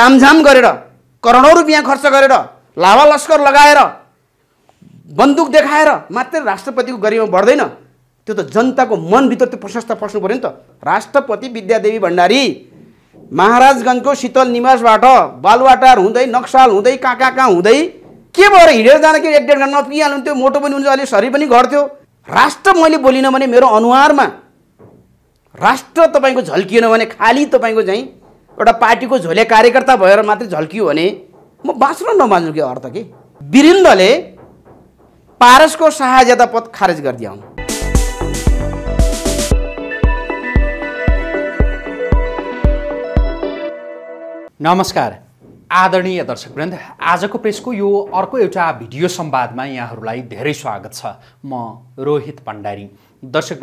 तामझाम गरेर करोडौँ रुपियाँ खर्च गरेर लावा लस्कर लगाएर बन्दुक देखाएर मात्रै राष्ट्रपतिको गरिमा बढ्दैन त्यो त जनताको मनभित्र त्यो प्रशस्त पस्नु पऱ्यो नि त राष्ट्रपति विद्यादेवी भण्डारी महाराजगञ्जको शीतल निवासबाट बालुवाटार हुँदै नक्साल हुँदै कहाँ कहाँ कहाँ हुँदै के भएर हिँडेर जाँदाखेरि एक डेढ घन्टामा पिहाल्नुहुन्थ्यो मोटो पनि हुन्छ अहिले शरीर पनि घट्थ्यो राष्ट्र मैले बोलिनँ भने मेरो अनुहारमा राष्ट्र तपाईँको झल्किएन भने खाली तपाईँको चाहिँ एउटा पार्टीको झोले कार्यकर्ता भएर मात्रै झल्कियो भने म बाँच्न नमान्छु कि अर्थ के वीरेन्द्रले पारसको सहायता पद खारेज गरिदिया हुन् नमस्कार आदरणीय दर्शकवृन्द आजको प्रेसको यो अर्को एउटा भिडियो संवादमा यहाँहरूलाई धेरै स्वागत छ म रोहित भण्डारी दर्शक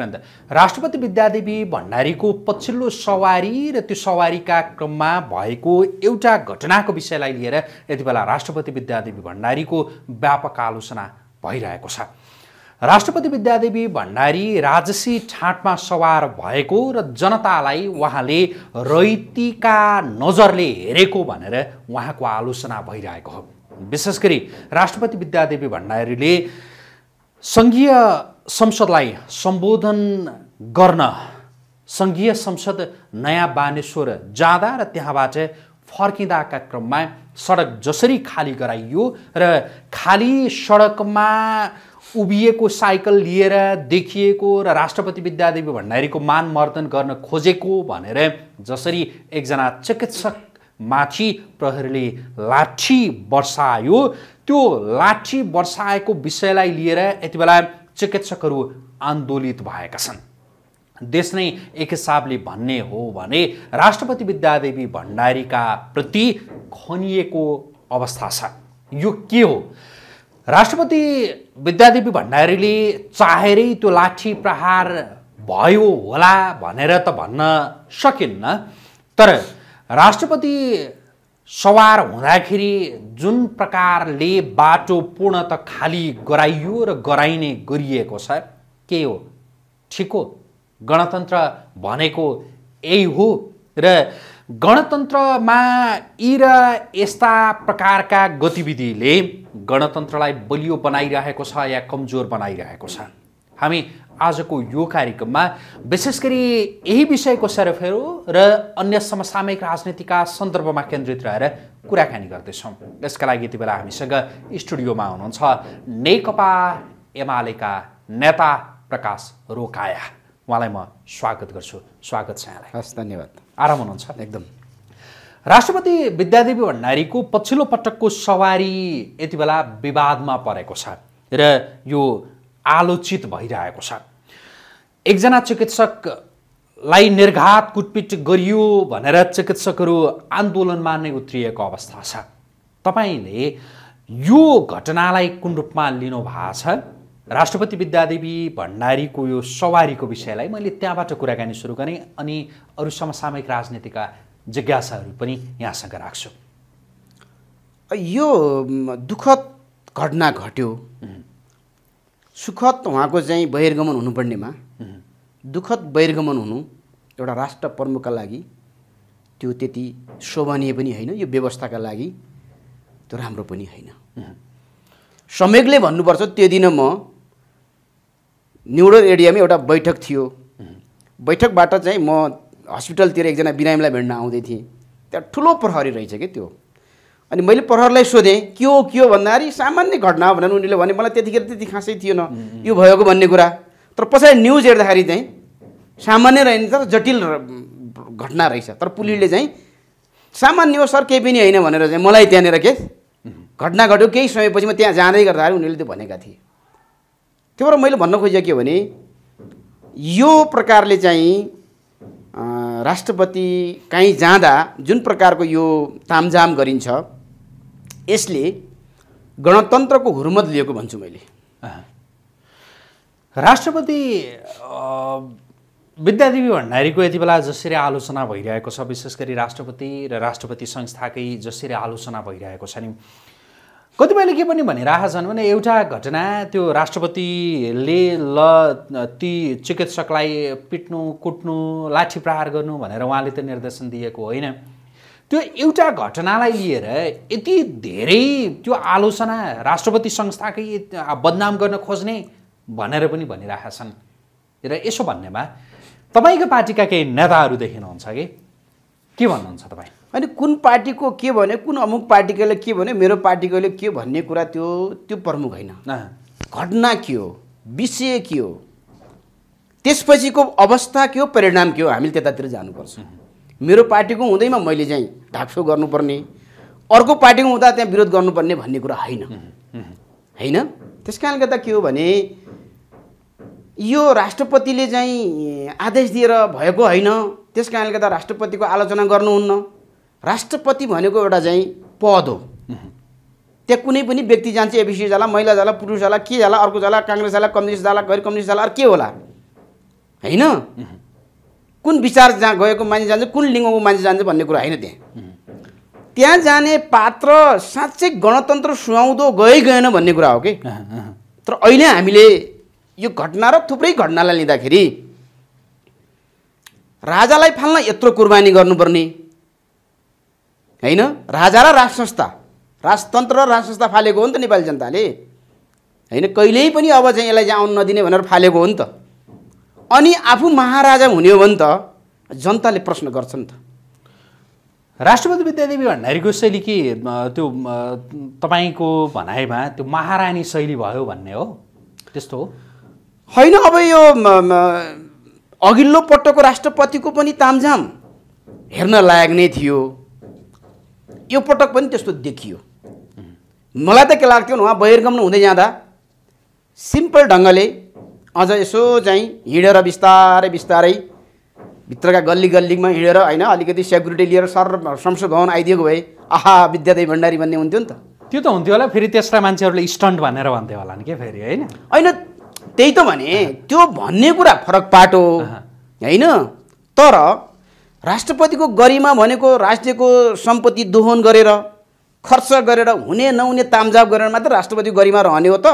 राष्ट्रपति विद्यादेवी भण्डारीको पछिल्लो सवारी र त्यो सवारीका क्रममा भएको एउटा घटनाको विषयलाई लिएर यति बेला राष्ट्रपति विद्यादेवी भण्डारीको व्यापक आलोचना भइरहेको छ राष्ट्रपति विद्यादेवी भण्डारी राजसी ठाँटमा सवार भएको र जनतालाई उहाँले रैतीका नजरले हेरेको भनेर उहाँको आलोचना भइरहेको हो विशेष गरी राष्ट्रपति विद्यादेवी भण्डारीले सङ्घीय संसदलाई सम्बोधन गर्न सङ्घीय संसद नयाँ बानेश्वर जाँदा र त्यहाँबाट फर्किँदाका क्रममा सडक जसरी खाली गराइयो र खाली सडकमा उभिएको साइकल लिएर देखिएको र राष्ट्रपति विद्यादेवी भण्डारीको मानमर्दन गर्न खोजेको भनेर जसरी एकजना चिकित्सक माथि प्रहरीले लाठी वर्षायो त्यो लाठी वर्षाएको विषयलाई लिएर यति बेला चिकित्सकहरू आन्दोलित भएका छन् देश नै एक हिसाबले भन्ने हो भने राष्ट्रपति विद्यादेवी भण्डारीका प्रति खनिएको अवस्था छ यो के हो राष्ट्रपति विद्यादेवी भण्डारीले चाहेरै त्यो लाठी प्रहार भयो होला भनेर त भन्न सकिन्न तर राष्ट्रपति सवार हुँदाखेरि जुन प्रकारले बाटो पूर्णत खाली गराइयो र गराइने गरिएको छ के हो ठिक हो गणतन्त्र भनेको यही हो र गणतन्त्रमा यी र यस्ता प्रकारका गतिविधिले गणतन्त्रलाई बलियो बनाइरहेको छ या कमजोर बनाइरहेको छ हामी आजको यो कार्यक्रममा विशेष गरी यही विषयको सेरोफेरो र अन्य समसामयिक राजनीतिका सन्दर्भमा केन्द्रित रहेर कुराकानी गर्दैछौँ यसका लागि यति बेला हामीसँग स्टुडियोमा हुनुहुन्छ नेकपा एमालेका नेता प्रकाश रोकाया उहाँलाई म स्वागत गर्छु स्वागत छ यहाँलाई हस् धन्यवाद आराम हुनुहुन्छ एकदम राष्ट्रपति विद्यादेवी भण्डारीको पछिल्लो पटकको सवारी यति बेला विवादमा परेको छ र यो आलोचित भइरहेको छ एकजना चिकित्सकलाई निर्घात कुटपिट गरियो भनेर चिकित्सकहरू आन्दोलनमा नै उत्रिएको अवस्था छ तपाईँले यो घटनालाई कुन रूपमा लिनु भएको छ राष्ट्रपति विद्यादेवी भण्डारीको यो सवारीको विषयलाई मैले त्यहाँबाट कुराकानी सुरु गरेँ अनि अरू समसामयिक राजनीतिका जिज्ञासाहरू पनि यहाँसँग राख्छु यो दुःखद घटना घट्यो सुखद उहाँको चाहिँ बहिर्गमन हुनुपर्नेमा दुःखद बहिर्गमन हुनु एउटा राष्ट्र प्रमुखका लागि त्यो त्यति शोभनीय पनि होइन यो व्यवस्थाका लागि त्यो राम्रो पनि होइन समेकले भन्नुपर्छ त्यो दिन म न्युरो एरियामा एउटा बैठक थियो बैठकबाट चाहिँ म हस्पिटलतिर एकजना बिरामीलाई भेट्न आउँदै थिएँ त्यहाँ ठुलो प्रहरी रहेछ कि त्यो अनि मैले प्रहरीलाई सोधेँ के हो के हो भन्दाखेरि सामान्य घटना हो भनेर उनीहरूले भने मलाई त्यतिखेर त्यति खासै थिएन यो भएको भन्ने कुरा तर पछाडि न्युज हेर्दाखेरि चाहिँ सामान्य रहेन तर जटिल घटना रहेछ तर पुलिसले चाहिँ सामान्य हो सर केही पनि होइन भनेर चाहिँ मलाई त्यहाँनिर के घटना घट्यो केही समयपछि म त्यहाँ जाँदै गर्दाखेरि उनीहरूले त्यो भनेका थिए त्यो भएर मैले भन्न खोजेको के भने यो प्रकारले चाहिँ राष्ट्रपति काहीँ जाँदा जुन प्रकारको यो तामझाम गरिन्छ यसले गणतन्त्रको हुर्मत लिएको भन्छु मैले राष्ट्रपति विद्यादेवी भण्डारीको यति बेला जसरी आलोचना भइरहेको छ विशेष गरी राष्ट्रपति र राष्ट्रपति संस्थाकै जसरी आलोचना भइरहेको छ नि कतिपयले के पनि भनिरहेका छन् भने एउटा घटना त्यो राष्ट्रपतिले ल ती चिकित्सकलाई पिट्नु कुट्नु लाठी प्रहार गर्नु भनेर उहाँले त निर्देशन दिएको होइन त्यो एउटा घटनालाई लिएर यति धेरै त्यो आलोचना राष्ट्रपति संस्थाकै बदनाम गर्न खोज्ने भनेर पनि भनिरहेका छन् र यसो भन्नेमा तपाईँको पार्टीका केही नेताहरू देखिनुहुन्छ कि के भन्नुहुन्छ तपाईँ अनि कुन पार्टीको के भन्यो कुन अमुक पार्टीकोले के भन्यो मेरो पार्टीकोले के भन्ने कुरा त्यो त्यो प्रमुख होइन घटना के हो विषय के हो त्यसपछिको अवस्था के हो परिणाम के हो हामीले त्यतातिर जानुपर्छ मेरो पार्टीको हुँदैमा मैले चाहिँ ढाक्सो गर्नुपर्ने अर्को पार्टीको हुँदा त्यहाँ विरोध गर्नुपर्ने भन्ने कुरा होइन होइन त्यस कारणले गर्दा के हो भने यो राष्ट्रपतिले चाहिँ आदेश दिएर भएको होइन त्यस कारणले गर्दा राष्ट्रपतिको आलोचना गर्नुहुन्न राष्ट्रपति भनेको एउटा चाहिँ पद हो त्यहाँ कुनै पनि व्यक्ति जान्छ एबिसी जाला महिला जाला पुरुष जाला के जाला अर्को जाला काङ्ग्रेस जाला कम्युनिस्ट जाला गैर कम्युनिस्ट जाला के होला होइन कुन विचार जहाँ गएको मान्छे जान्छ कुन लिङ्गको मान्छे जान्छ भन्ने कुरा होइन त्यहाँ त्यहाँ जाने पात्र साँच्चै गणतन्त्र सुहाउँदो गइ गएन भन्ने कुरा हो कि तर अहिले हामीले यो घटना र थुप्रै घटनालाई लिँदाखेरि राजालाई फाल्न यत्रो कुर्बानी गर्नुपर्ने होइन राजा र राज संस्था राजतन्त्र र राज संस्था फालेको हो नि त नेपाली जनताले होइन कहिल्यै पनि अब चाहिँ यसलाई चाहिँ आउनु नदिने भनेर फालेको हो नि त अनि आफू महाराजा हुने हो भने त जनताले प्रश्न गर्छ नि त राष्ट्रपति विद्यादेवी भण्डारीको शैली के त्यो तपाईँको भनाइमा त्यो महारानी शैली भयो भन्ने हो त्यस्तो हो होइन अब यो अघिल्लो पटकको राष्ट्रपतिको पनि तामझाम हेर्न लायक नै थियो यो पटक पनि त्यस्तो देखियो मलाई त के लाग्थ्यो उहाँ बहिर्गमन हुँदै जाँदा सिम्पल ढङ्गले अझ यसो चाहिँ हिँडेर बिस्तारै बिस्तारै भित्रका गल्ली गल्लीमा हिँडेर होइन अलिकति सेक्युरिटी लिएर सर संसद भवन आइदिएको भए आहा विद्यादेव भण्डारी भन्ने हुन्थ्यो नि त त्यो त हुन्थ्यो होला फेरि त्यसलाई मान्छेहरूले स्टन्ट भनेर भन्थ्यो होला नि के फेरि होइन होइन त्यही त भने त्यो भन्ने कुरा फरक पाटो होइन तर राष्ट्रपतिको गरिमा भनेको राष्ट्रको सम्पत्ति दोहन गरेर खर्च गरेर हुने नहुने तामझाप गरेर मात्र राष्ट्रपतिको गरिमा रहने हो त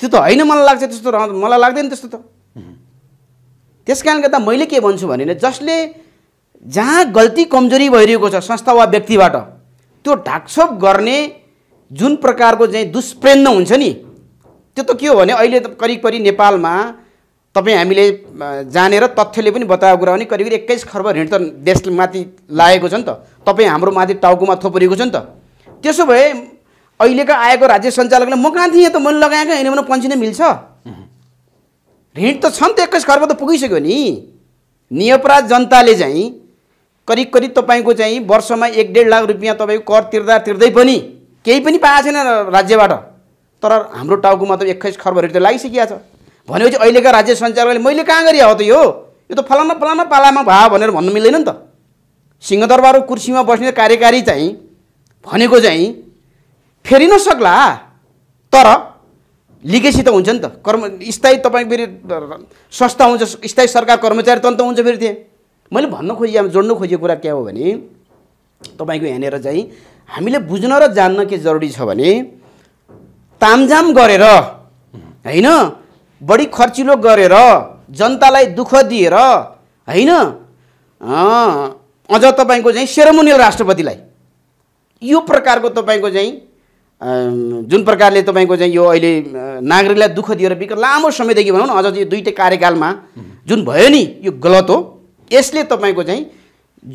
त्यो त होइन मलाई लाग्छ त्यस्तो रह मलाई लाग्दैन त्यस्तो त त्यस कारणले गर्दा मैले के भन्छु भने जसले जहाँ गल्ती कमजोरी भइरहेको छ संस्था वा व्यक्तिबाट त्यो ढाकछोप गर्ने जुन प्रकारको चाहिँ दुष्प्रेन्द हुन्छ नि त्यो त के हो भने अहिले त करिब करिब नेपालमा तपाईँ हामीले जानेर तथ्यले पनि बताएको कुरा भने करिब एक्काइस खर्ब ऋण त माथि लागेको छ नि त तपाईँ हाम्रो माथि टाउकोमा थोपरिएको छ नि त त्यसो भए अहिलेको आएको राज्य सञ्चालकले म कहाँ थिएँ त मैले लगाएको होइन भने नै मिल्छ ऋण त छ नि त एक्काइस खर्ब त पुगिसक्यो नि नियपराध जनताले चाहिँ करिब करिब तपाईँको चाहिँ वर्षमा एक डेढ लाख रुपियाँ तपाईँको कर तिर्दा तिर्दै पनि केही पनि पाएको छैन राज्यबाट तर हाम्रो टाउकोमा त एक्काइस खर्ब रेट त लागिसकिया छ भनेपछि अहिलेका राज्य सञ्चालकले मैले कहाँ गरी हो त यो यो त फलाना फलाना पालामा भयो भनेर भन्नु मिल्दैन नि त सिंहदरबार कुर्सीमा बस्ने कार्यकारी चाहिँ भनेको चाहिँ फेरि नसक्ला तर लिगेसी त हुन्छ नि त कर्म स्थायी तपाईँ फेरि संस्था हुन्छ स्थायी सरकार कर्मचारी तन्त्र हुन्छ फेरि त्यहाँ मैले भन्न खोजेँ जोड्नु खोजेको कुरा के हो भने तपाईँको यहाँनिर चाहिँ हामीले बुझ्न र जान्न के जरुरी छ भने तामझाम गरेर होइन बढी खर्चिलो गरेर जनतालाई दुःख दिएर होइन अझ तपाईँको चाहिँ सेरोमोनियल राष्ट्रपतिलाई यो प्रकारको तपाईँको चाहिँ जुन प्रकारले तपाईँको चाहिँ यो अहिले नागरिकलाई दुःख दिएर विक लामो समयदेखि भनौँ न अझ यो दुइटै कार्यकालमा जुन भयो नि यो गलत हो यसले तपाईँको चाहिँ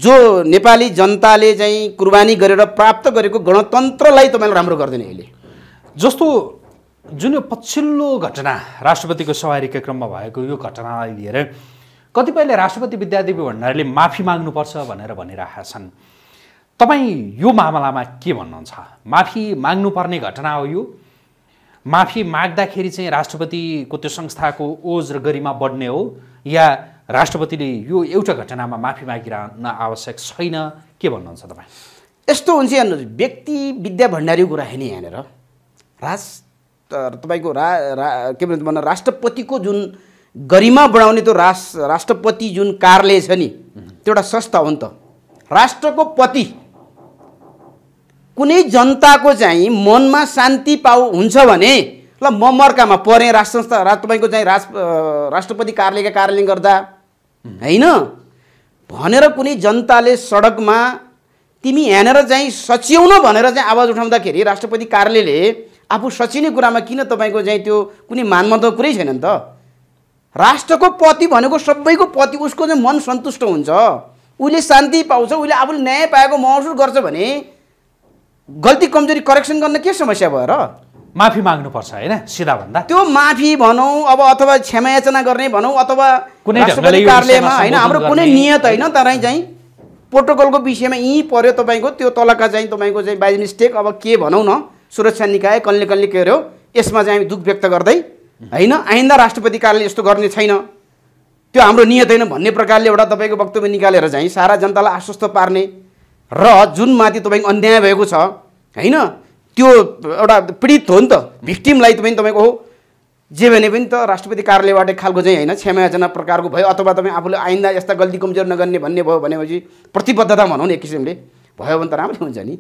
जो नेपाली जनताले चाहिँ कुर्बानी गरेर प्राप्त गरेको गणतन्त्रलाई तपाईँले राम्रो गर्दैन अहिले जस्तो जुन यो पछिल्लो घटना राष्ट्रपतिको सवारीका क्रममा भएको यो घटनालाई लिएर कतिपयले राष्ट्रपति विद्यादेवी भण्डारीले माफी माग्नुपर्छ भनेर भनिरहेका छन् तपाईँ यो मामलामा के भन्नुहुन्छ माफी माग्नुपर्ने घटना हो यो माफी माग्दाखेरि चाहिँ राष्ट्रपतिको त्यो संस्थाको ओज र गरिमा बढ्ने हो या राष्ट्रपतिले यो एउटा घटनामा माफी मागिरहन आवश्यक छैन के भन्नुहुन्छ तपाईँ यस्तो हुन्छ यहाँनिर व्यक्ति विद्या भण्डारीको कुरा होइन यहाँनिर राज तपाईँको रा के भन्छ भन्न राष्ट्रपतिको जुन गरिमा बढाउने त्यो रास राष्ट्रपति जुन कार्यालय छ नि त्यो एउटा संस्था हो नि त राष्ट्रको पति कुनै जनताको चाहिँ मनमा शान्ति पाउ हुन्छ भने ल म मर्कामा परेँ राष्ट्र संस्था रा तपाईँको चाहिँ राज राष्ट्रपति कार्यालयका कार्यालय गर्दा होइन भनेर कुनै जनताले सडकमा तिमी यहाँनिर चाहिँ सच्याउन भनेर चाहिँ आवाज उठाउँदाखेरि राष्ट्रपति कार्यालयले आफू सचिने कुरामा किन तपाईँको चाहिँ त्यो कुनै मानमत कुरै छैन नि त राष्ट्रको पति भनेको सबैको पति उसको चाहिँ मन सन्तुष्ट हुन्छ उसले शान्ति पाउँछ उसले आफूले न्याय पाएको महसुस गर्छ भने गल्ती कमजोरी करेक्सन गर्न के समस्या भयो र माफी माग्नुपर्छ होइन सिधा भन्दा त्यो माफी भनौँ अब अथवा क्षमायाचना गर्ने भनौँ अथवा कुनै कार्यालयमा होइन हाम्रो कुनै नियत होइन तरै चाहिँ प्रोटोकलको विषयमा यहीँ पऱ्यो तपाईँको त्यो तलका चाहिँ तपाईँको चाहिँ बाई मिस्टेक अब के भनौँ न सुरक्षा निकाय कसले कसले के अरे यसमा चाहिँ हामी दुःख व्यक्त गर्दै होइन आइन्दा राष्ट्रपति कार्यालय यस्तो गर्ने छैन त्यो हाम्रो नियत होइन भन्ने प्रकारले एउटा तपाईँको वक्तव्य निकालेर चाहिँ सारा जनतालाई आश्वस्त पार्ने र जुन माथि तपाईँको अन्याय भएको छ होइन त्यो एउटा पीडित हो नि त भिक्टिमलाई पनि तपाईँको हो जे भने पनि त राष्ट्रपति कार्यालयबाट एक खालको चाहिँ होइन क्षमायोजना प्रकारको भयो अथवा तपाईँ आफूले आइन्दा यस्ता गल्ती कमजोर नगर्ने भन्ने भयो भनेपछि प्रतिबद्धता भनौँ न एक किसिमले भयो भने त राम्रै हुन्छ नि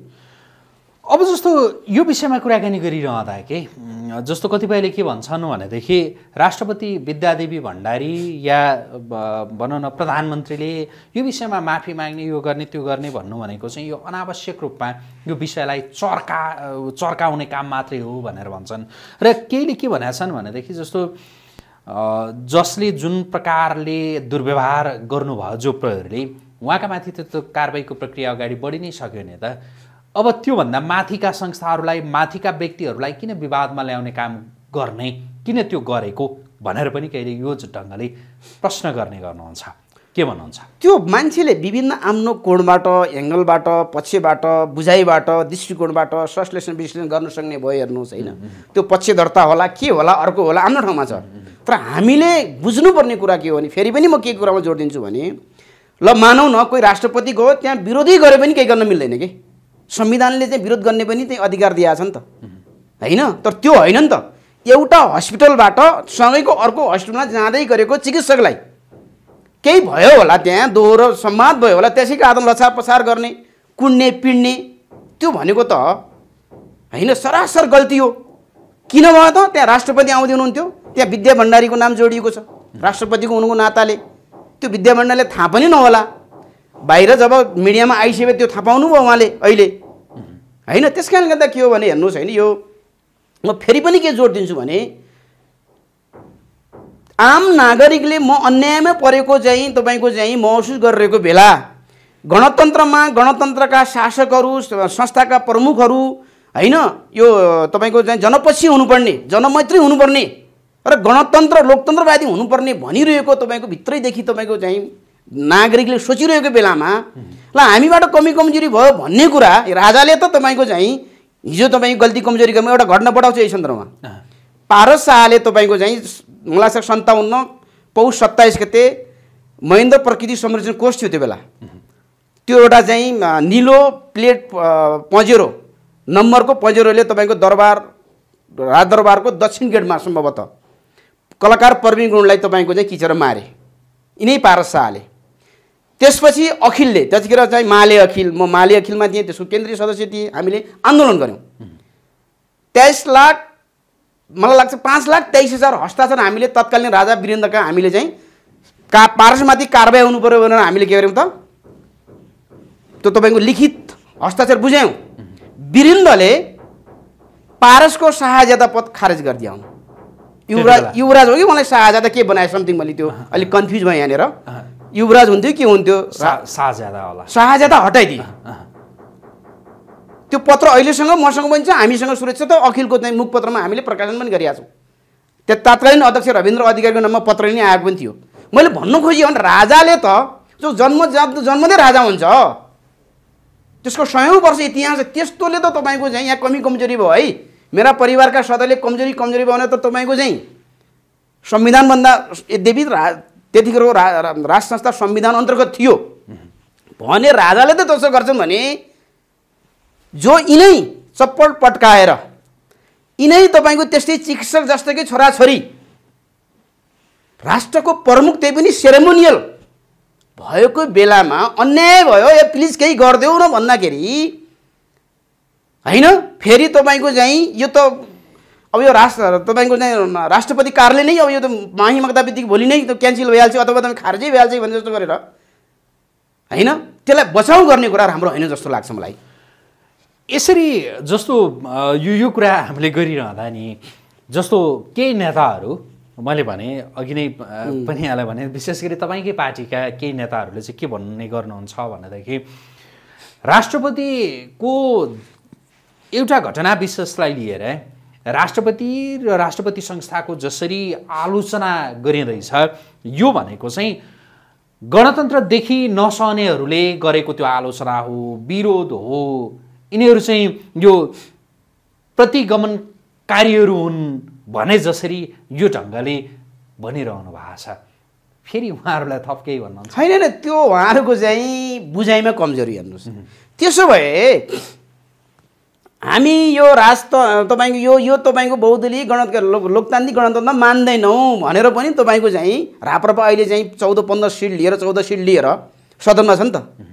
अब जस्तो यो विषयमा कुराकानी गरिरहँदा के जस्तो कतिपयले के भन्छन् भनेदेखि राष्ट्रपति विद्यादेवी भण्डारी या भनौँ न प्रधानमन्त्रीले यो विषयमा माफी माग्ने यो गर्ने त्यो गर्ने भन्नु भनेको चाहिँ यो अनावश्यक रूपमा यो विषयलाई चर्का चर्काउने काम मात्रै हो भनेर भन्छन् र केहीले के भनेका छन् भनेदेखि जस्तो जसले जुन प्रकारले दुर्व्यवहार गर्नुभयो जो प्रहरीले उहाँका माथि त्यो कारवाहीको प्रक्रिया अगाडि बढि नै सक्यो भने त अब त्योभन्दा माथिका संस्थाहरूलाई माथिका व्यक्तिहरूलाई किन विवादमा ल्याउने काम गर्ने किन त्यो गरेको भनेर पनि कहिले यो ढङ्गले प्रश्न गर्ने गर्नुहुन्छ के भन्नुहुन्छ त्यो मान्छेले विभिन्न आम्नो कोणबाट एङ्गलबाट पक्षबाट बुझाइबाट दृष्टिकोणबाट संश्लेषण विश्लेषण गर्न सक्ने भयो हेर्नुहोस् होइन त्यो पक्ष दर्ता होला के होला अर्को होला आफ्नो ठाउँमा छ तर हामीले बुझ्नुपर्ने कुरा के हो भने फेरि पनि म के कुरामा जोड दिन्छु भने ल मानौ न कोही राष्ट्रपति गयो त्यहाँ विरोधी गरे पनि केही गर्न मिल्दैन कि संविधानले चाहिँ विरोध गर्ने पनि त्यही अधिकार दिएको छ नि त होइन तर त्यो होइन नि त एउटा हस्पिटलबाट सँगैको अर्को हस्पिटलमा जाँदै गरेको चिकित्सकलाई केही भयो होला त्यहाँ दोहोरो सम्वाद भयो होला त्यसै कारण लछार पछार गर्ने कुन्ने पिँड्ने त्यो भनेको त होइन सरासर गल्ती हो किन भयो त त्यहाँ राष्ट्रपति आउँदै हुनुहुन्थ्यो त्यहाँ विद्या भण्डारीको नाम जोडिएको छ राष्ट्रपतिको हुनुको नाताले त्यो विद्या भण्डारीले थाहा पनि नहोला बाहिर जब मिडियामा आइसक्यो त्यो थाहा पाउनु भयो उहाँले अहिले होइन त्यस कारणले गर्दा के हो भने हेर्नुहोस् होइन यो म फेरि पनि के जोड दिन्छु भने आम नागरिकले म अन्यायमा परेको चाहिँ तपाईँको चाहिँ महसुस गरिरहेको बेला गणतन्त्रमा गणतन्त्रका शासकहरू संस्थाका प्रमुखहरू होइन यो तपाईँको चाहिँ जनपक्षी हुनुपर्ने जनमैत्री हुनुपर्ने र गणतन्त्र लोकतन्त्रवादी हुनुपर्ने भनिरहेको तपाईँको भित्रैदेखि तपाईँको चाहिँ नागरिकले सोचिरहेको बेलामा ल हामीबाट कमी कमजोरी भयो भन्ने कुरा राजाले त तपाईँको चाहिँ हिजो तपाईँको गल्ती कमजोरी गर्नु एउटा घटना बढाउँछ यही सन्दर्भमा पारस शाहले तपाईँको चाहिँ मलाई लाग्छ सन्ताउन्न पौष सत्ताइस गते महेन्द्र प्रकृति संरक्षण कोष थियो त्यो बेला त्यो एउटा चाहिँ निलो प्लेट पजेरो नम्बरको पजेरोले तपाईँको दरबार राजदरबारको दक्षिण गेटमा सम्भवतः कलाकार प्रवीण गुरुङलाई तपाईँको चाहिँ किचेर मारे यिनै पारस शाहले त्यसपछि अखिलले त्यतिखेर चाहिँ माले अखिल म माले अखिलमा थिएँ त्यसको केन्द्रीय सदस्य थिएँ हामीले आन्दोलन गऱ्यौँ तेइस लाख मलाई लाग्छ पाँच लाख तेइस हजार हस्ताक्षर हामीले तत्कालीन राजा वीरेन्द्रका हामीले चाहिँ का पारसमाथि कारवाही हुनु पऱ्यो भनेर हामीले के गर्यौँ त त्यो तपाईँको लिखित हस्ताक्षर बुझ्यौँ वीरेन्द्रले पारसको सहायता पद खारेज गरिदियो युवराज युवराज हो कि मलाई सहायता के बनायो समथिङ मैले त्यो अलिक कन्फ्युज भयो यहाँनिर युवराज हुन्थ्यो के हुन्थ्यो शाहजादा होला शाहजादा हटाइदिए त्यो पत्र अहिलेसँग मसँग पनि छ हामीसँग सुरक्षा त अखिलको चाहिँ मुखपत्रमा हामीले प्रकाशन पनि गरिरहेको छौँ त्यहाँ तात्कालीन अध्यक्ष रविन्द्र अधिकारीको नाममा पत्र नै आएको पनि थियो मैले भन्नु खोजेँ भने राजाले त जो जन्म जन्मदै राजा हुन्छ त्यसको सयौँ वर्ष इतिहास त्यस्तोले त तपाईँको चाहिँ यहाँ कमी कमजोरी भयो है मेरा परिवारका सदस्यले कमजोरी कमजोरी भयो भने त तपाईँको चाहिँ संविधानभन्दा यद्यपि त्यतिखेरको रा संस्था संविधान अन्तर्गत थियो भने राजाले त त्यसो गर्छन् भने जो यिनै चप्पल पट्काएर यिनै तपाईँको त्यस्तै चिकित्सक जस्तैकै छोराछोरी राष्ट्रको प्रमुख त्यही पनि सेरेमोनियल भएको बेलामा अन्याय भयो ए प्लिज केही गरिदेऊ न भन्दाखेरि होइन फेरि तपाईँको चाहिँ यो त अब यो राष्ट्र तपाईँको चाहिँ राष्ट्रपति कारले नै अब यो त माही माग्दा बित्तिकै भोलि नै त्यो क्यान्सिल भइहाल्छ अथवा तपाईँ खारजै भइहाल्छ भने जस्तो गरेर होइन त्यसलाई बचाउ गर्ने कुरा राम्रो होइन जस्तो लाग्छ मलाई यसरी जस्तो यो यो कुरा हामीले गरिरहँदा नि जस्तो केही नेताहरू मैले भने अघि नै पनि यहाँलाई भने विशेष गरी तपाईँकै पार्टीका केही नेताहरूले चाहिँ के भन्ने गर्नुहुन्छ भनेदेखि राष्ट्रपतिको एउटा घटना विशेषलाई लिएर राष्ट्रपति र राष्ट्रपति संस्थाको जसरी आलोचना गरिँदैछ यो भनेको चाहिँ गणतन्त्रदेखि नसहनेहरूले गरेको त्यो आलोचना हो विरोध हो यिनीहरू चाहिँ यो प्रतिगमनकारीहरू हुन् भने जसरी यो ढङ्गले भनिरहनु भएको छ फेरि उहाँहरूलाई थप केही भन्नुहुन्छ छैन त्यो उहाँहरूको चाहिँ बुझाइमा कमजोरी हेर्नुहोस् त्यसो भए हामी यो राष्ट्र तपाईँको यो यो तपाईँको बहुदलीय गणत लोकतान्त्रिक गणतन्त्र मान्दैनौँ भनेर पनि तपाईँको चाहिँ राप्रपा अहिले चाहिँ चौध पन्ध्र सिट लिएर चौध सिट लिएर सदनमा छ नि त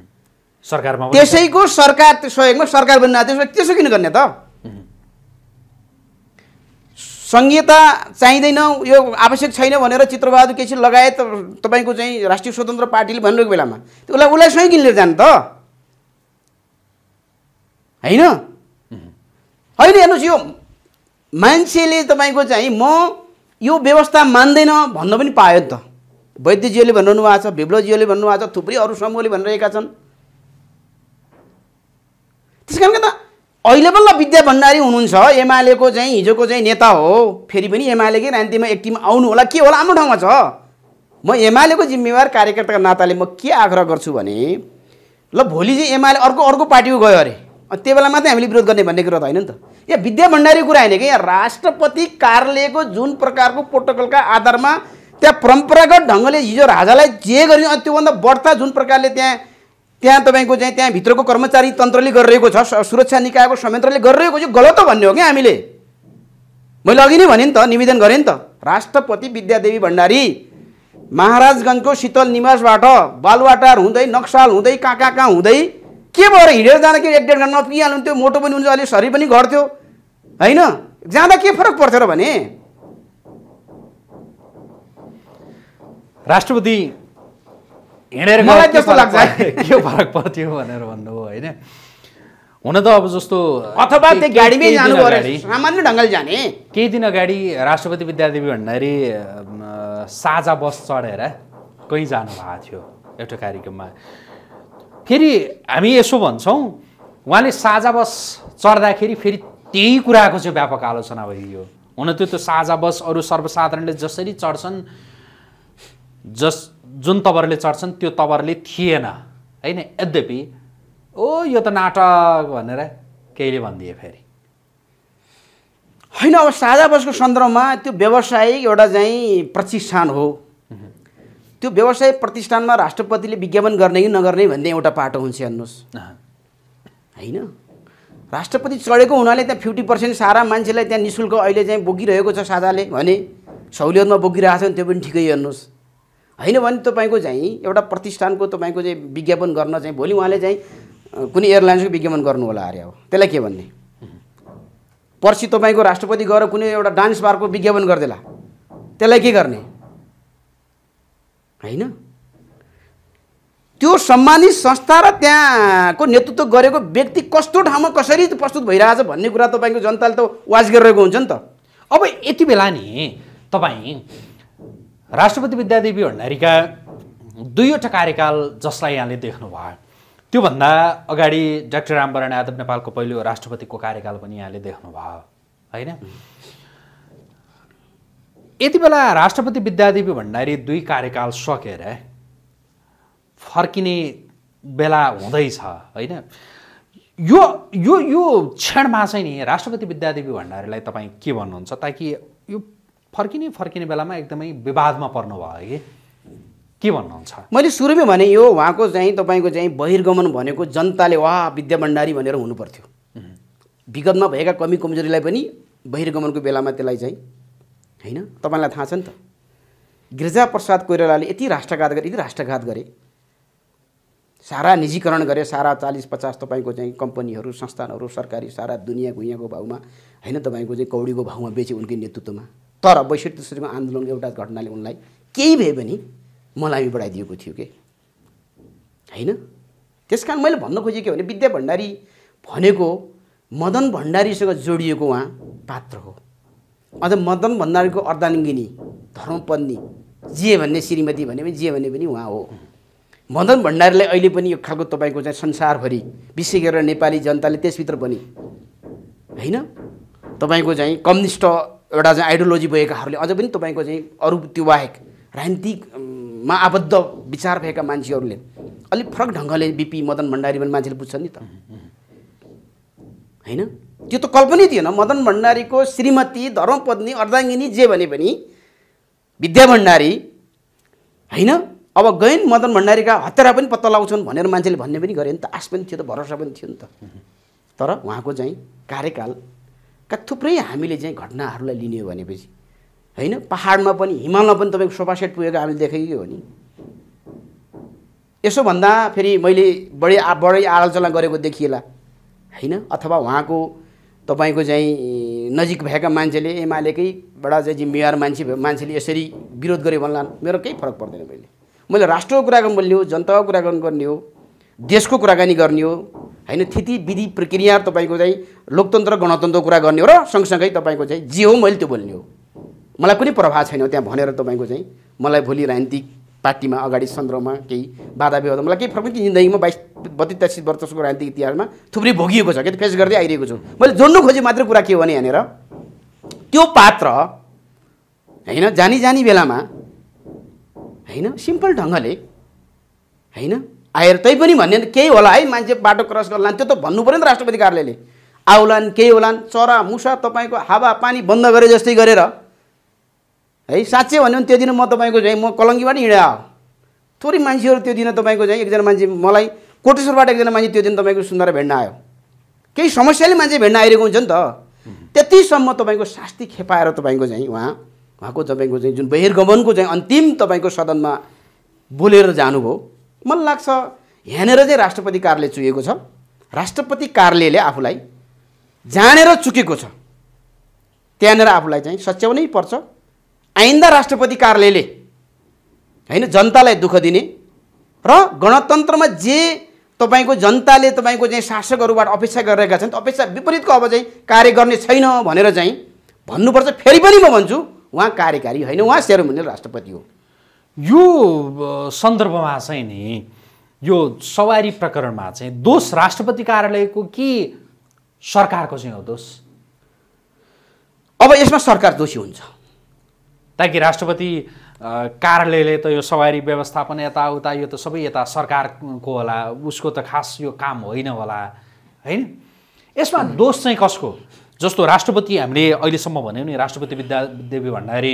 सरकारमा त्यसैको सरकार सहयोगमा सरकार बनिरहेको थियो त्यसो किन गर्ने त संहिता चाहिँदैन यो आवश्यक छैन भनेर चित्रबहादुर केसी लगायत तपाईँको चाहिँ राष्ट्रिय स्वतन्त्र पार्टीले भनिरहेको बेलामा उसलाई उसलाई सही किन लिएर जानु त होइन होइन हेर्नुहोस् यो मान्छेले तपाईँको चाहिँ म यो व्यवस्था मान्दैन भन्न पनि पायो त वैद्यजीले भन्नु भएको छ भिब्लोजीहरूले भन्नुभएको छ थुप्रै अरू समूहले भनिरहेका छन् त्यस कारण त अहिले बल्ल विद्या भण्डारी हुनुहुन्छ एमालेको चाहिँ हिजोको चाहिँ नेता हो फेरि पनि एमालेकै रान्तिमा टिम आउनु होला के होला आफ्नो ठाउँमा छ म एमालेको जिम्मेवार कार्यकर्ताको नाताले म के आग्रह गर्छु भने ल भोलि चाहिँ एमाले अर्को अर्को पार्टीको गयो अरे त्यो बेला मात्रै हामीले विरोध गर्ने भन्ने कुरो त होइन नि त यहाँ विद्या भण्डारी कुरा होइन कि यहाँ राष्ट्रपति कार्यालयको जुन प्रकारको प्रोटोकलका आधारमा त्यहाँ परम्परागत ढङ्गले हिजो राजालाई जे गरियो त्योभन्दा बढ्ता जुन प्रकारले त्यहाँ त्यहाँ तपाईँको चाहिँ त्यहाँभित्रको कर्मचारी तन्त्रले गरिरहेको छ सुरक्षा निकायको संयन्त्रले गरिरहेको यो गलत हो भन्ने हो क्या हामीले मैले अघि नै भने नि त निवेदन गरेँ नि त राष्ट्रपति विद्यादेवी भण्डारी महाराजगञ्जको शीतल निवासबाट बालवाटार हुँदै नक्साल हुँदै कहाँ कहाँ कहाँ हुँदै के भएर हिँडेर जाँदाखेरि एक डेढ घन्टामा पिहाल्नुहुन्थ्यो मोटो पनि हुन्छ अलिक शरीर पनि घट्थ्यो होइन जाँदा के फरक पर्थ्यो र भने राष्ट्रपति हिँडेर मलाई त्यस्तो लाग्छ के फरक पर्थ्यो भनेर भन्नुभयो होइन हुन त अब जस्तो अथवा त्यो गाडीमै जानु सामान्य ढङ्गले जाने केही दिन अगाडि राष्ट्रपति विद्यादेवी भण्डारी साझा बस चढेर कहीँ जानुभएको थियो एउटा कार्यक्रममा फेरि हामी यसो भन्छौँ उहाँले साझा बस चढ्दाखेरि फेरि त्यही कुराको चाहिँ व्यापक आलोचना भइयो हुन त त्यो साझा बस अरू सर्वसाधारणले जसरी चढ्छन् जस जुन तवरले चढ्छन् त्यो तवरले थिएन होइन यद्यपि ओ यो त नाटक भनेर केहीले भनिदिए फेरि होइन अब साझा बसको सन्दर्भमा त्यो व्यवसायिक एउटा चाहिँ प्रतिष्ठान हो त्यो व्यवसाय प्रतिष्ठानमा राष्ट्रपतिले विज्ञापन गर्ने कि नगर्ने भन्ने एउटा पाटो हुन्छ हेर्नुहोस् होइन राष्ट्रपति चढेको हुनाले त्यहाँ फिफ्टी पर्सेन्ट सारा मान्छेलाई त्यहाँ नि शुल्क अहिले चाहिँ बोकिरहेको छ साझाले भने सहुलियतमा बोकिरहेको छ भने त्यो पनि ठिकै हेर्नुहोस् होइन भने तपाईँको चाहिँ एउटा प्रतिष्ठानको तपाईँको चाहिँ विज्ञापन गर्न चाहिँ भोलि उहाँले चाहिँ कुनै एयरलाइन्सको विज्ञापन गर्नु होला अरे अब त्यसलाई के भन्ने पर्सि तपाईँको राष्ट्रपति गएर कुनै एउटा डान्स बारको विज्ञापन गरिदिएला त्यसलाई के गर्ने होइन त्यो सम्मानित संस्था र त्यहाँको नेतृत्व गरेको व्यक्ति कस्तो ठाउँमा कसरी प्रस्तुत भइरहेछ भन्ने कुरा तपाईँको जनताले त वाच गरिरहेको हुन्छ नि त अब यति बेला नि तपाईँ राष्ट्रपति विद्यादेवी भण्डारीका दुईवटा कार्यकाल जसलाई यहाँले देख्नुभयो त्योभन्दा अगाडि डाक्टर रामवरण यादव नेपालको पहिलो राष्ट्रपतिको कार्यकाल पनि यहाँले देख्नुभयो होइन यति बेला राष्ट्रपति विद्यादेवी भण्डारी दुई कार्यकाल सकेर फर्किने बेला हुँदैछ होइन यो यो यो क्षणमा चाहिँ नि राष्ट्रपति विद्यादेवी भण्डारीलाई तपाईँ के भन्नुहुन्छ ताकि यो फर्किने फर्किने बेलामा एकदमै विवादमा पर्नुभयो कि के भन्नुहुन्छ मैले सुरुमै भने यो उहाँको चाहिँ तपाईँको चाहिँ बहिर्गमन भनेको जनताले वाह विद्या भण्डारी भनेर हुनुपर्थ्यो विगतमा भएका कमी कमजोरीलाई पनि बहिर्गमनको बेलामा त्यसलाई चाहिँ होइन तपाईँलाई थाहा छ नि त गिरिजाप्रसाद कोइरालाले यति राष्ट्रघात गरे यति राष्ट्रघात गरे सारा निजीकरण गरे सारा चालिस पचास तपाईँको चाहिँ कम्पनीहरू संस्थानहरू सरकारी सारा दुनियाँ गुइयाँको भाउमा होइन तपाईँको चाहिँ कौडीको भाउमा बेचे उनकै नेतृत्वमा तर बैसठी तिसरीको आन्दोलनको एउटा घटनाले उनलाई केही भए पनि मलाई बढाइदिएको थियो के होइन त्यस कारण मैले भन्न खोजेँ के भने विद्या भण्डारी भनेको मदन भण्डारीसँग जोडिएको उहाँ पात्र हो अझ मदन भण्डारीको अर्धाङ्गिनी धर्मपत्नी जे भन्ने श्रीमती भने पनि जे भने पनि उहाँ हो मदन भण्डारीलाई अहिले पनि यो खालको तपाईँको चाहिँ संसारभरि विशेष गरेर नेपाली जनताले त्यसभित्र पनि होइन तपाईँको चाहिँ कम्युनिस्ट एउटा चाहिँ आइडियोलोजी भएकाहरूले अझ पनि तपाईँको चाहिँ अरू त्यो बाहेक राजनीतिकमा आबद्ध विचार भएका मान्छेहरूले अलिक फरक ढङ्गले बिपी मदन भण्डारी पनि मान्छेले बुझ्छन् नि त होइन त्यो त कल्पनै थिएन मदन भण्डारीको श्रीमती धर्मपत्नी अर्धाङ्गिनी जे भने पनि विद्या भण्डारी होइन अब गैन मदन भण्डारीका हत्यारा पनि पत्ता लगाउँछन् भनेर मान्छेले भन्ने पनि गरे नि त आश पनि थियो त भरोसा पनि थियो नि त तर उहाँको चाहिँ कार्यकालका थुप्रै हामीले चाहिँ घटनाहरूलाई लिने हो भनेपछि होइन पाहाडमा पनि हिमालमा पनि तपाईँको सोफा सेट पुगेको हामीले देखेकै हो नि यसो भन्दा फेरि मैले बढी बढी आलोचना गरेको देखिएला होइन अथवा उहाँको तपाईँको चाहिँ नजिक भएका मान्छेले एमालेकैबाट चाहिँ जिम्मेवार मान्छे मान्छेले यसरी विरोध गरे भन्ला मेरो केही फरक पर्दैन मैले मैले राष्ट्रको कुरा बोल्ने हो जनताको कुरा गर्ने हो देशको कुराकानी गर्ने हो होइन थिति विधि प्रक्रिया तपाईँको चाहिँ लोकतन्त्र गणतन्त्रको कुरा गर्ने हो र सँगसँगै तपाईँको चाहिँ जे हो मैले त्यो बोल्ने हो मलाई कुनै प्रभाव छैन त्यहाँ भनेर तपाईँको चाहिँ मलाई भोलि राजनीतिक पार्टीमा अगाडि सन्दर्भमा केही बाधा विवाद मलाई केही फरक पनि जिन्दगीमा बाइस बत्तिस तेत्तिस वर्षको राजनीतिक इतिहासमा थुप्रै भोगिएको छ कि फेस गर्दै आइरहेको छु मैले जोड्नु खोजेँ मात्र कुरा के हो भने यहाँनिर त्यो पात्र होइन जानी जानी बेलामा होइन सिम्पल ढङ्गले होइन आएर तै पनि भन्ने केही होला है मान्छे बाटो क्रस गर्लान् त्यो त भन्नु पऱ्यो नि त राष्ट्रपति कार्यालयले आउलान् केही होलान् चरा मुसा तपाईँको हावा पानी बन्द गरे जस्तै गरेर है साँच्चै भन्यो भने त्यो दिन म तपाईँको चाहिँ म कलङ्गीबाट हिँडेँ थोरै मान्छेहरू त्यो दिन तपाईँको चाहिँ एकजना मान्छे मलाई कोटेश्वरबाट एकजना मान्छे त्यो दिन तपाईँको सुन्दर भेट्न आयो केही समस्याले मान्छे भेट्न आइरहेको हुन्छ नि त त्यतिसम्म तपाईँको शास्ति खेपाएर तपाईँको चाहिँ उहाँ उहाँको तपाईँको चाहिँ जुन बहिर्गमनको चाहिँ अन्तिम तपाईँको सदनमा बोलेर जानुभयो मलाई लाग्छ यहाँनिर चाहिँ राष्ट्रपति कार्यालय चुकेको छ राष्ट्रपति कार्यालयले आफूलाई जानेर चुकेको छ त्यहाँनिर आफूलाई चाहिँ सच्याउनै पर्छ आइन्दा राष्ट्रपति कार्यालयले होइन जनतालाई दुःख दिने र गणतन्त्रमा जे तपाईँको जनताले तपाईँको चाहिँ शासकहरूबाट अपेक्षा गरिरहेका छन् अपेक्षा विपरीतको अब चाहिँ कार्य गर्ने छैन भनेर चाहिँ भन्नुपर्छ फेरि पनि म भन्छु उहाँ कार्यकारी होइन उहाँ हुने राष्ट्रपति हो यो सन्दर्भमा चाहिँ नि यो सवारी प्रकरणमा चाहिँ दोष राष्ट्रपति कार्यालयको कि सरकारको चाहिँ हो दोष अब यसमा सरकार दोषी हुन्छ ताकि राष्ट्रपति कार्यालयले त यो सवारी व्यवस्थापन यताउता यो त सबै यता सरकारको होला उसको त खास यो काम होइन होला होइन यसमा दोष चाहिँ कसको जस्तो राष्ट्रपति हामीले अहिलेसम्म भन्यौँ नि राष्ट्रपति विद्यादेवी भण्डारी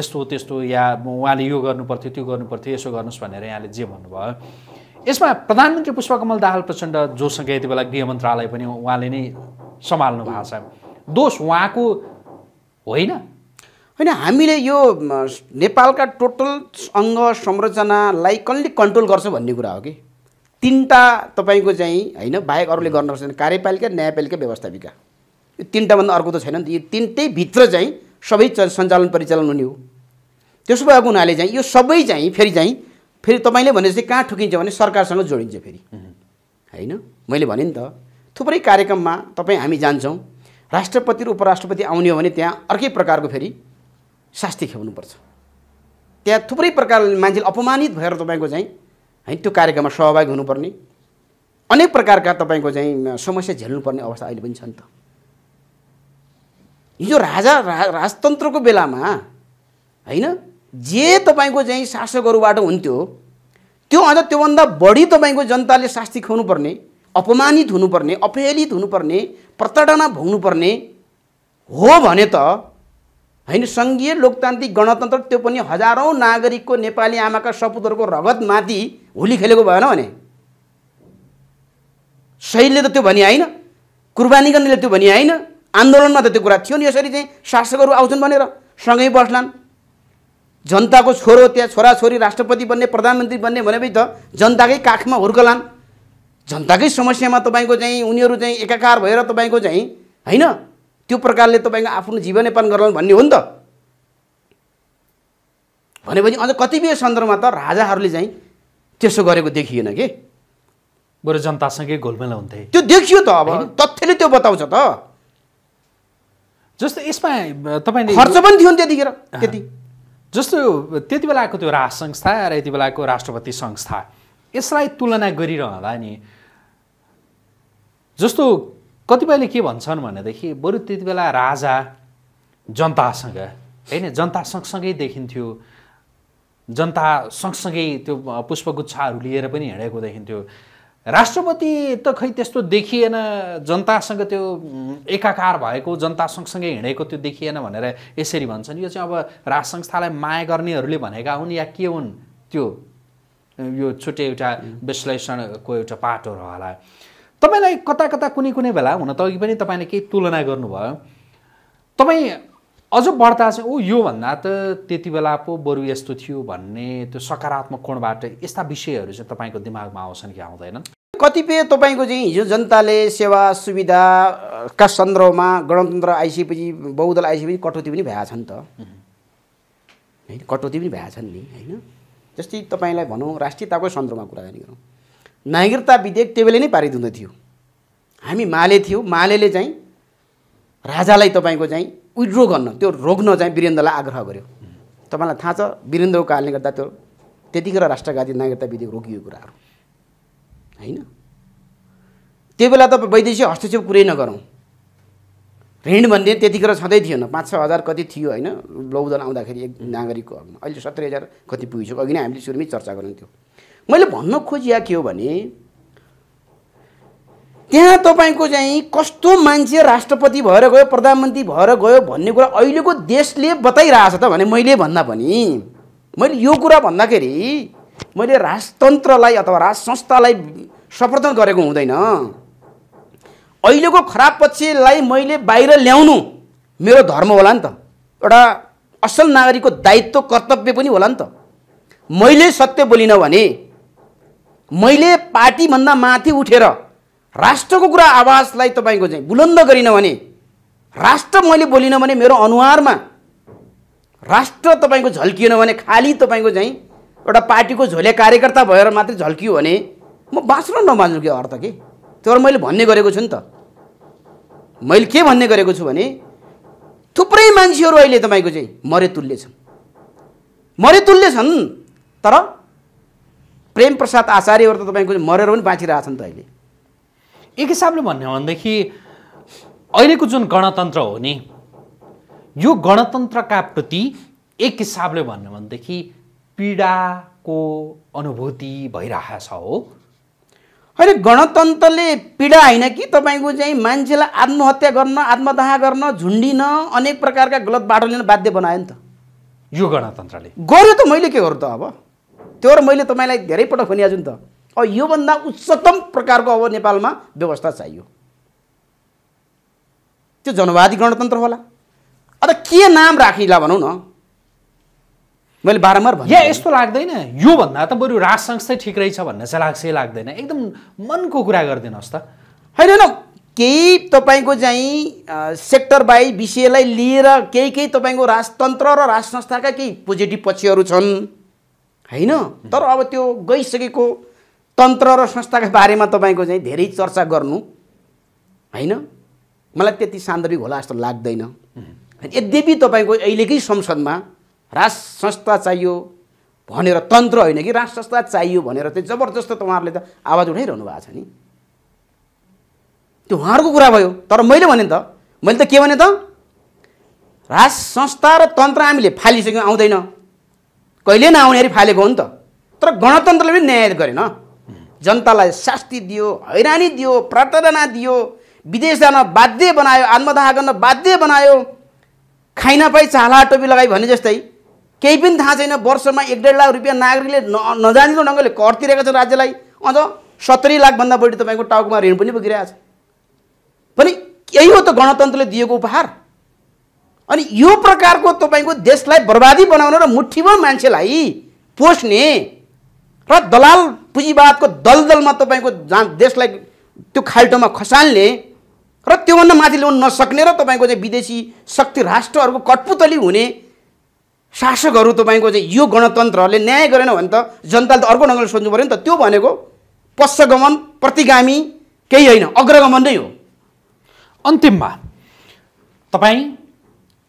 यस्तो त्यस्तो या उहाँले यो गर्नुपर्थ्यो त्यो गर्नुपर्थ्यो यसो गर्नुहोस् भनेर यहाँले जे भन्नुभयो यसमा प्रधानमन्त्री पुष्पकमल दाहाल प्रचण्ड जोसँग यति बेला गृह मन्त्रालय पनि उहाँले नै सम्हाल्नु भएको छ दोष उहाँको होइन होइन हामीले यो नेपालका टोटल अङ्ग संरचनालाई कसले कन्ट्रोल गर्छ भन्ने कुरा हो कि तिनवटा तपाईँको चाहिँ होइन बाहेक अरूले गर्न सक्दैन कार्यपालिका न्यायपालिका व्यवस्थापिका यो तिनवटाभन्दा अर्को त छैन नि त यो तिनटै भित्र चाहिँ सबै सञ्चालन परिचालन हुने हो त्यसो भएको हुनाले चाहिँ यो सबै चाहिँ फेरि चाहिँ फेरि तपाईँले भने चाहिँ कहाँ ठुकिन्छ भने सरकारसँग जोडिन्छ फेरि होइन मैले भनेँ नि त थुप्रै कार्यक्रममा तपाईँ हामी जान्छौँ राष्ट्रपति र उपराष्ट्रपति आउने हो भने त्यहाँ अर्कै प्रकारको फेरि शास्ति खेप्नुपर्छ त्यहाँ थुप्रै प्रकारले मान्छेले अपमानित भएर तपाईँको चाहिँ है त्यो कार्यक्रममा सहभागी हुनुपर्ने अनेक प्रकारका तपाईँको चाहिँ समस्या झेल्नुपर्ने अवस्था अहिले पनि छ नि त हिजो राजा राजतन्त्रको बेलामा होइन जे तपाईँको चाहिँ शासकहरूबाट हुन्थ्यो त्यो अझ त्योभन्दा बढी तपाईँको जनताले शास्ति पर्ने अपमानित हुनुपर्ने अपहेलित हुनुपर्ने प्रताडना भोग्नुपर्ने हो भने त होइन सङ्घीय लोकतान्त्रिक गणतन्त्र त्यो पनि हजारौँ नागरिकको नेपाली आमाका सपुतहरूको रगतमाथि होली खेलेको भएन भने शहीदले त त्यो भनी होइन कुर्बानी गर्नेले त्यो भनी होइन आन्दोलनमा त त्यो कुरा थियो नि यसरी चाहिँ शासकहरू आउँछन् भनेर सँगै बस्लान् जनताको छोरो त्यहाँ छोराछोरी राष्ट्रपति बन्ने प्रधानमन्त्री बन्ने भनेपछि त जनताकै काखमा हुर्कलान् जनताकै समस्यामा तपाईँको चाहिँ उनीहरू चाहिँ एकाकार भएर तपाईँको चाहिँ होइन त्यो प्रकारले तपाईँको आफ्नो जीवनयापन गराउनु भन्ने हो नि त भनेपछि अझ कतिपय सन्दर्भमा त राजाहरूले चाहिँ त्यसो गरेको देखिएन कि बरु जनतासँगै घोलमेला हुन्थे त्यो देखियो त अब तथ्यले त्यो बताउँछ त जस्तो यसमा तपाईँले खर्च पनि थियो नि त्यतिखेर त्यति जस्तो त्यति बेलाको त्यो राज संस्था र यति बेलाको राष्ट्रपति संस्था यसलाई तुलना गरिरहँदा नि जस्तो कतिपयले के भन्छन् भनेदेखि बरु त्यति बेला राजा जनतासँग होइन जनता सँगसँगै देखिन्थ्यो जनता सँगसँगै त्यो पुष्पगुच्छाहरू लिएर पनि हिँडेको देखिन्थ्यो राष्ट्रपति त खै त्यस्तो देखिएन जनतासँग त्यो एकाकार भएको जनता सँगसँगै हिँडेको त्यो देखिएन भनेर यसरी भन्छन् यो चाहिँ अब राज संस्थालाई माया गर्नेहरूले भनेका हुन् या के हुन् त्यो यो छुट्टै एउटा विश्लेषणको एउटा पाटो रहला तपाईँलाई कता कता कुनै कुनै बेला हुन त अघि पनि तपाईँले केही तुलना गर्नुभयो तपाईँ अझ बढ्दा चाहिँ ओ योभन्दा त त्यति बेला पो बरु यस्तो थियो भन्ने त्यो सकारात्मक कोणबाट यस्ता विषयहरू चाहिँ तपाईँको दिमागमा आउँछन् कि आउँदैनन् कतिपय तपाईँको चाहिँ हिजो जनताले सेवा सुविधाका सन्दर्भमा गणतन्त्र आइसकेपछि बहुदल आइसकेपछि कटौती पनि भएका छन् त होइन कटौती पनि भएका छन् नि होइन जस्तै तपाईँलाई भनौँ राष्ट्रियताको सन्दर्भमा कुराकानी गरौँ नागरिकता विधेयक त्यो बेला नै पारित हुँदै थियो हामी माले थियौँ माले चाहिँ राजालाई तपाईँको चाहिँ विड्रो गर्न त्यो रोक्न चाहिँ वीरेन्द्रलाई आग्रह गर्यो तपाईँलाई थाहा छ वीरेन्द्रको कारणले गर्दा त्यो त्यतिखेर राष्ट्रघाती नागरिकता विधेयक रोकियो कुराहरू होइन त्यो बेला त वैदेशिक हस्तक्षेप कुरै नगरौँ ऋण भन्ने त्यतिखेर छँदै थिएन पाँच छ हजार कति थियो होइन लौदल आउँदाखेरि एक नागरिकको हकमा अहिले सत्र हजार कति पुगिसक्यो अघि नै हामीले सुरुमै चर्चा थियो मैले भन्न खोजिया के हो भने त्यहाँ तपाईँको चाहिँ कस्तो मान्छे राष्ट्रपति भएर गयो प्रधानमन्त्री भएर गयो भन्ने कुरा अहिलेको देशले बताइरहेछ त भने मैले भन्दा पनि मैले यो कुरा भन्दाखेरि मैले राजतन्त्रलाई अथवा राज संस्थालाई समर्थन गरेको हुँदैन अहिलेको खराब पक्षलाई मैले बाहिर ल्याउनु मेरो धर्म होला नि त एउटा असल नागरिकको दायित्व कर्तव्य पनि होला नि त मैले सत्य बोलिनँ भने मैले पार्टीभन्दा माथि उठेर राष्ट्रको कुरा आवाजलाई तपाईँको चाहिँ बुलन्द गरिनँ भने राष्ट्र मैले बोलिनँ भने मेरो अनुहारमा राष्ट्र तपाईँको झल्किएन भने खालि तपाईँको चाहिँ एउटा पार्टीको झोले कार्यकर्ता भएर मात्रै झल्कियो भने म बाँच्नु नबाँच्नु कि अर्थ के त्यो मैले भन्ने गरेको छु नि त मैले के भन्ने गरेको छु भने थुप्रै मान्छेहरू अहिले तपाईँको चाहिँ मरेतुल्य छन् मरेतुल्य छन् तर प्रेम प्रेमप्रसाद आचार्यहरू त तपाईँको मरेर पनि बाँचिरहेछन् त अहिले एक हिसाबले भन्यो भनेदेखि अहिलेको जुन गणतन्त्र हो नि यो गणतन्त्रका प्रति एक हिसाबले भन्यो भनेदेखि पीडाको अनुभूति भइरहेछ हो होइन गणतन्त्रले पीडा होइन कि तपाईँको चाहिँ मान्छेलाई आत्महत्या गर्न आत्मदाह गर्न झुन्डिन अनेक प्रकारका गलत बाटो लिन बाध्य बनायो नि त यो गणतन्त्रले गर्यो त मैले के गर्नु त अब त्यो र मैले तपाईँलाई धेरै पटक भनिहाल्छु नि त अब योभन्दा उच्चतम प्रकारको अब नेपालमा व्यवस्था चाहियो त्यो जनवादी गणतन्त्र होला अन्त के नाम राखिला भनौँ न मैले बारम्बार भने या यस्तो लाग्दैन योभन्दा त बरु राज चाहिँ ठिक रहेछ भन्ने चाहिँ लाग्छ लाग्दैन एकदम मनको कुरा गरिदिनुहोस् त होइन होइन केही तपाईँको चाहिँ सेक्टर बाई विषयलाई लिएर केही केही तपाईँको राजतन्त्र र राज संस्थाका केही पोजिटिभ पक्षहरू छन् होइन तर अब त्यो गइसकेको तन्त्र र संस्थाका बारेमा तपाईँको चाहिँ धेरै चर्चा गर्नु होइन मलाई त्यति सान्दर्भिक होला जस्तो लाग्दैन यद्यपि तपाईँको अहिलेकै संसदमा राज संस्था चाहियो भनेर तन्त्र होइन कि राज संस्था चाहियो भनेर चाहिँ जबरजस्त त उहाँहरूले त आवाज उठाइरहनु भएको छ नि त्यो उहाँहरूको कुरा भयो तर मैले भने त मैले त के भने त राज संस्था र तन्त्र हामीले फालिसक्यौँ आउँदैन कहिले नआउने फालेको हो नि त तर गणतन्त्रले पनि न्याय गरेन जनतालाई शास्ति दियो हैरानी दियो प्रताडना दियो विदेश जान बाध्य बनायो आत्मदाह गर्न बाध्य बनायो खाइन पाइ चाला टोपी लगाई भने जस्तै केही पनि थाहा छैन वर्षमा एक डेढ लाख रुपियाँ नागरिकले न नजानिलो ढङ्गले कर तिरेका छन् राज्यलाई अझ सत्तरी लाखभन्दा बढी तपाईँको टाउकोमा ऋण पनि बोकिरहेको छ पनि यही हो त गणतन्त्रले दिएको उपहार अनि यो प्रकारको तपाईँको देशलाई बर्बादी बनाउन र मुठीमा मान्छेलाई पोस्ने र दलाल पुँजीवादको दलदलमा तपाईँको जहाँ देशलाई त्यो खाल्टोमा खसाल्ने र त्योभन्दा माथि ल्याउन नसक्ने र तपाईँको चाहिँ विदेशी शक्ति राष्ट्रहरूको कठपुतली हुने शासकहरू तपाईँको चाहिँ यो गणतन्त्रहरूले न्याय गरेन भने त जनताले त अर्को ढङ्गले सोच्नु पऱ्यो नि त त्यो भनेको पश्चगमन प्रतिगामी केही होइन अग्रगमन नै हो अन्तिममा तपाईँ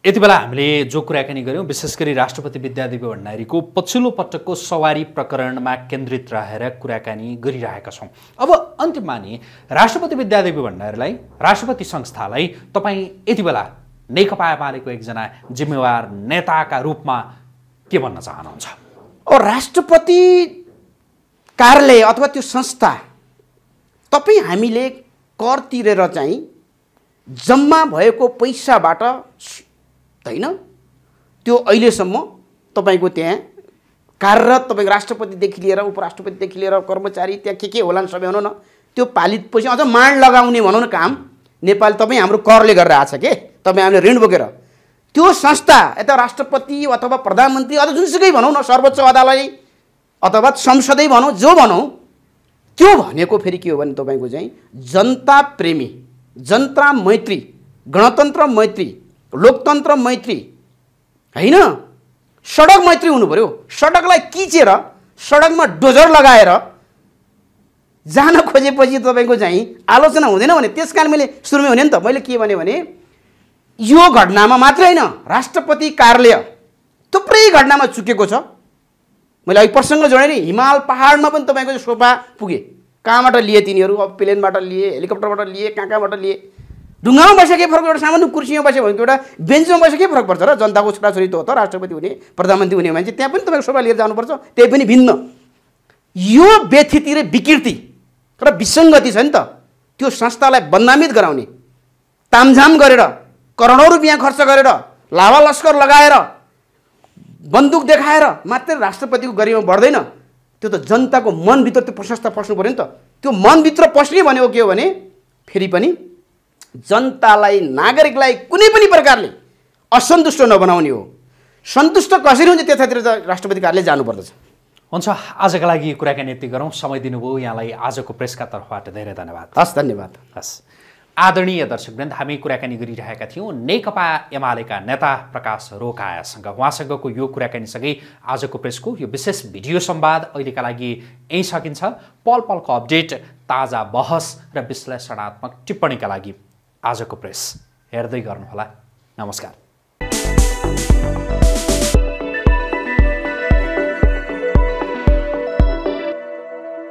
यति बेला हामीले जो कुराकानी गऱ्यौँ विशेष गरी राष्ट्रपति विद्यादेवी भण्डारीको पछिल्लो पटकको सवारी प्रकरणमा केन्द्रित रहेर कुराकानी गरिरहेका छौँ अब अन्तिममा नि राष्ट्रपति विद्यादेवी भण्डारीलाई राष्ट्रपति संस्थालाई तपाईँ यति बेला नेकपा एमालेको एकजना जिम्मेवार नेताका रूपमा के भन्न चाहनुहुन्छ राष्ट्रपति कार्यालय अथवा त्यो संस्था तपाईँ हामीले कर तिरेर चाहिँ जम्मा भएको पैसाबाट त होइन त्यो अहिलेसम्म तपाईँको त्यहाँ कार्यरत तपाईँको राष्ट्रपतिदेखि लिएर उपराष्ट्रपतिदेखि लिएर कर्मचारी त्यहाँ के के नि सबै भनौँ न त्यो पालित पछि अझ माड लगाउने भनौँ न काम नेपाल तपाईँ हाम्रो करले गरेर आएको छ के तपाईँ हामीले ऋण बोकेर त्यो संस्था यता राष्ट्रपति अथवा प्रधानमन्त्री अथवा जुनसुकै भनौँ न सर्वोच्च अदालत अथवा संसदै भनौँ जो भनौँ त्यो भनेको फेरि के हो भने तपाईँको चाहिँ जनता प्रेमी जनता मैत्री गणतन्त्र मैत्री लोकतन्त्र मैत्री होइन सडक मैत्री हुनु पऱ्यो सडकलाई किचेर सडकमा डोजर लगाएर जान खोजेपछि तपाईँको चाहिँ आलोचना हुँदैन भने त्यस कारण मैले सुरुमै हुने नि त मैले के भने यो घटनामा मात्रै होइन राष्ट्रपति कार्यालय थुप्रै घटनामा चुकेको छ मैले अघि प्रसङ्ग जोडेँ नि हिमाल पहाडमा पनि तपाईँको सोफा पुगे कहाँबाट लिएँ तिनीहरू अब प्लेनबाट लिएँ हेलिकप्टरबाट लिएँ कहाँ कहाँबाट लिएँ ढुङ्गामा बसेर के फरक एउटा सामान्य कुर्सीमा बस्यो भनेको एउटा बेन्चमा बसेर के फरक पर्छ र जनताको छोराछोरी त हो त राष्ट्रपति हुने प्रधानमन्त्री हुने मान्छे त्यहाँ पनि तपाईँको शोभा लिएर जानुपर्छ त्यही पनि भिन्न यो व्यथिति र विकृति र विसङ्गति छ नि त त्यो संस्थालाई बदनामित गराउने तामझाम गरेर करोडौँ रुपियाँ खर्च गरेर लावा लस्कर लगाएर बन्दुक देखाएर मात्रै राष्ट्रपतिको गरिमा बढ्दैन त्यो त जनताको मनभित्र त्यो प्रशस्त पस्नु पऱ्यो नि त त्यो मनभित्र पस्ने भनेको के हो भने फेरि पनि जनतालाई नागरिकलाई कुनै पनि प्रकारले असन्तुष्ट नबनाउने हो सन्तुष्ट कसरी हुन्छ त्यतातिर त राष्ट्रपति कार्यालय जानुपर्दछ हुन्छ आजका लागि कुराकानी यति गरौँ समय दिनुभयो यहाँलाई आजको प्रेसका तर्फबाट धेरै धन्यवाद हस् धन्यवाद हस् आदरणीय दर्शकवृन्द हामी कुराकानी गरिरहेका थियौँ नेकपा एमालेका नेता प्रकाश रोकायासँग उहाँसँगको यो कुराकानीसँगै आजको प्रेसको यो विशेष भिडियो सम्वाद अहिलेका लागि यहीँ सकिन्छ पल पलको अपडेट ताजा बहस र विश्लेषणात्मक टिप्पणीका लागि आजको प्रेस हेर्दै गर्नुहोला नमस्कार